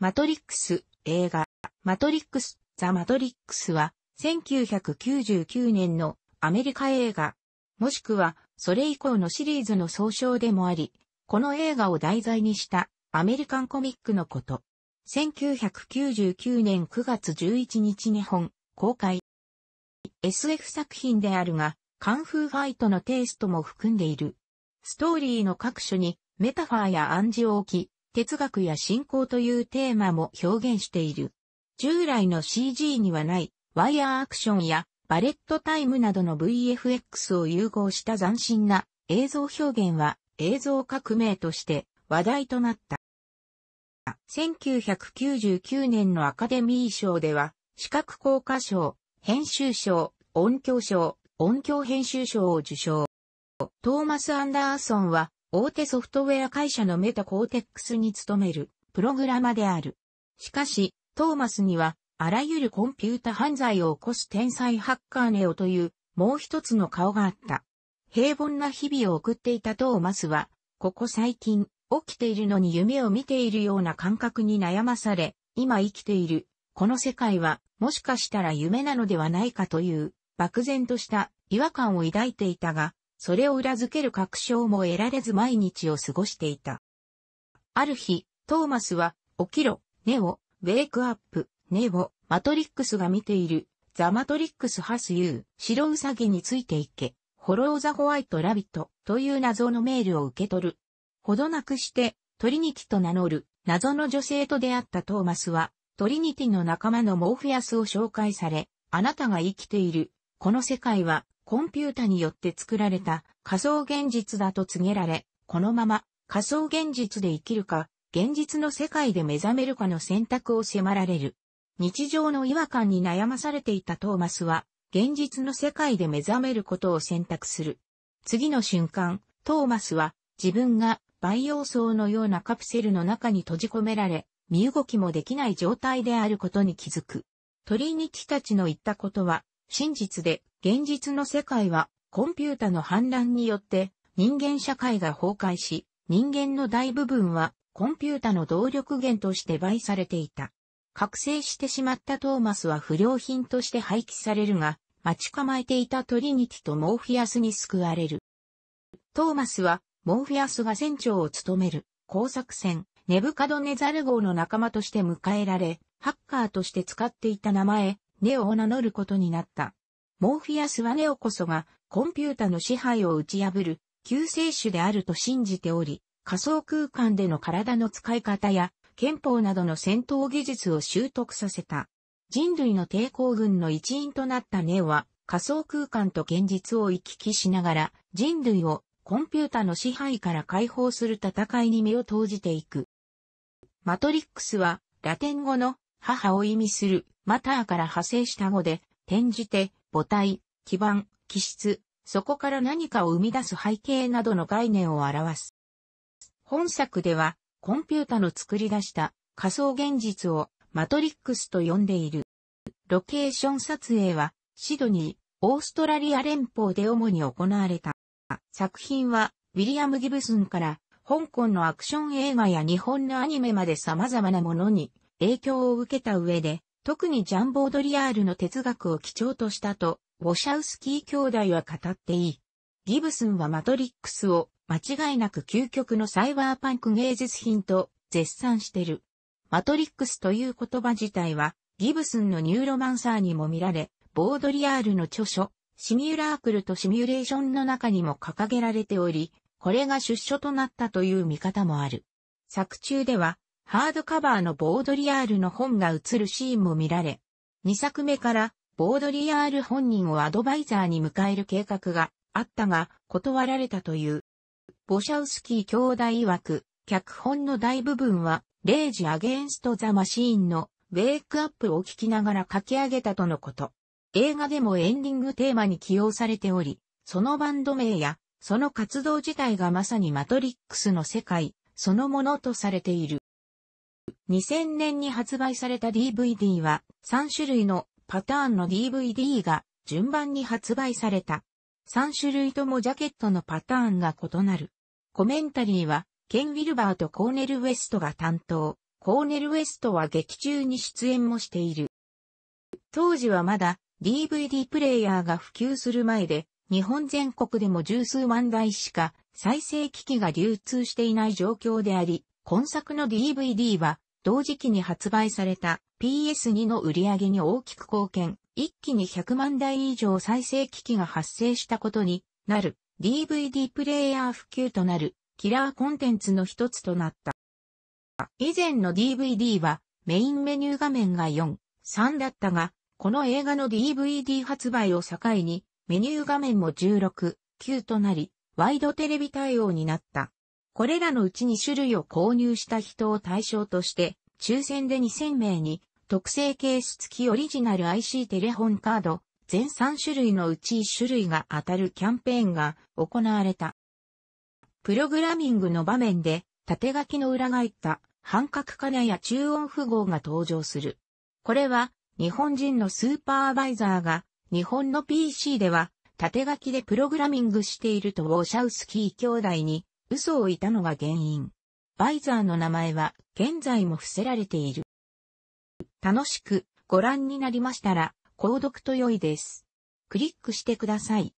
マトリックス、映画、マトリックス、ザ・マトリックスは、1999年のアメリカ映画、もしくは、それ以降のシリーズの総称でもあり、この映画を題材にしたアメリカンコミックのこと。1999年9月11日日本公開。SF 作品であるが、カンフーファイトのテイストも含んでいる。ストーリーの各所にメタファーや暗示を置き、哲学や信仰というテーマも表現している。従来の CG にはないワイヤーアクションやバレットタイムなどの VFX を融合した斬新な映像表現は映像革命として話題となった。1999年のアカデミー賞では視覚効果賞、編集賞、音響賞、音響編集賞を受賞。トーマス・アンダーソンは大手ソフトウェア会社のメタコーテックスに勤めるプログラマである。しかし、トーマスには、あらゆるコンピュータ犯罪を起こす天才ハッカーネオというもう一つの顔があった。平凡な日々を送っていたトーマスは、ここ最近、起きているのに夢を見ているような感覚に悩まされ、今生きている、この世界は、もしかしたら夢なのではないかという、漠然とした違和感を抱いていたが、それを裏付ける確証も得られず毎日を過ごしていた。ある日、トーマスは、起きろ、ネオ、ウェイクアップ、ネオ、マトリックスが見ている、ザ・マトリックス・ハス・ユー、白ウサギについていけ、ホロー・ザ・ホワイト・ラビット、という謎のメールを受け取る。ほどなくして、トリニティと名乗る、謎の女性と出会ったトーマスは、トリニティの仲間のモーフィアスを紹介され、あなたが生きている、この世界は、コンピュータによって作られた仮想現実だと告げられ、このまま仮想現実で生きるか、現実の世界で目覚めるかの選択を迫られる。日常の違和感に悩まされていたトーマスは、現実の世界で目覚めることを選択する。次の瞬間、トーマスは自分が培養層のようなカプセルの中に閉じ込められ、身動きもできない状態であることに気づく。トリニティたちの言ったことは、真実で、現実の世界は、コンピュータの反乱によって、人間社会が崩壊し、人間の大部分は、コンピュータの動力源として倍されていた。覚醒してしまったトーマスは不良品として廃棄されるが、待ち構えていたトリニティとモーフィアスに救われる。トーマスは、モーフィアスが船長を務める、工作船、ネブカドネザル号の仲間として迎えられ、ハッカーとして使っていた名前、ネオを名乗ることになった。モーフィアスはネオこそがコンピュータの支配を打ち破る救世主であると信じており、仮想空間での体の使い方や憲法などの戦闘技術を習得させた。人類の抵抗軍の一員となったネオは仮想空間と現実を行き来しながら人類をコンピュータの支配から解放する戦いに目を投じていく。マトリックスはラテン語の母を意味するマターから派生した語で、転じて、母体、基盤、気質、そこから何かを生み出す背景などの概念を表す。本作では、コンピュータの作り出した仮想現実をマトリックスと呼んでいる。ロケーション撮影は、シドニー、オーストラリア連邦で主に行われた。作品は、ウィリアム・ギブスンから、香港のアクション映画や日本のアニメまで様々なものに影響を受けた上で、特にジャン・ボードリアールの哲学を基調としたと、ウォシャウスキー兄弟は語っていい。ギブスンはマトリックスを間違いなく究極のサイバーパンク芸術品と絶賛してる。マトリックスという言葉自体はギブスンのニューロマンサーにも見られ、ボードリアールの著書、シミュラークルとシミュレーションの中にも掲げられており、これが出所となったという見方もある。作中では、ハードカバーのボードリアールの本が映るシーンも見られ、2作目からボードリアール本人をアドバイザーに迎える計画があったが断られたという。ボシャウスキー兄弟曰く、脚本の大部分は、レイジ・アゲンスト・ザ・マシーンのウェイクアップを聞きながら書き上げたとのこと。映画でもエンディングテーマに起用されており、そのバンド名や、その活動自体がまさにマトリックスの世界、そのものとされている。2000年に発売された DVD は3種類のパターンの DVD が順番に発売された。3種類ともジャケットのパターンが異なる。コメンタリーは、ケン・ウィルバーとコーネル・ウェストが担当。コーネル・ウェストは劇中に出演もしている。当時はまだ DVD プレイヤーが普及する前で、日本全国でも十数万台しか再生機器が流通していない状況であり、今作の DVD は、同時期に発売された PS2 の売り上げに大きく貢献、一気に100万台以上再生機器が発生したことになる DVD プレイヤー普及となるキラーコンテンツの一つとなった。以前の DVD はメインメニュー画面が4、3だったが、この映画の DVD 発売を境にメニュー画面も16、9となり、ワイドテレビ対応になった。これらのうち2種類を購入した人を対象として、抽選で2000名に特製ケース付きオリジナル IC テレホンカード全3種類のうち1種類が当たるキャンペーンが行われた。プログラミングの場面で縦書きの裏返った半角金や中音符号が登場する。これは日本人のスーパーバイザーが日本の PC では縦書きでプログラミングしているとウォーシャウスキー兄弟に嘘をいたのが原因。バイザーの名前は現在も伏せられている。楽しくご覧になりましたら、購読と良いです。クリックしてください。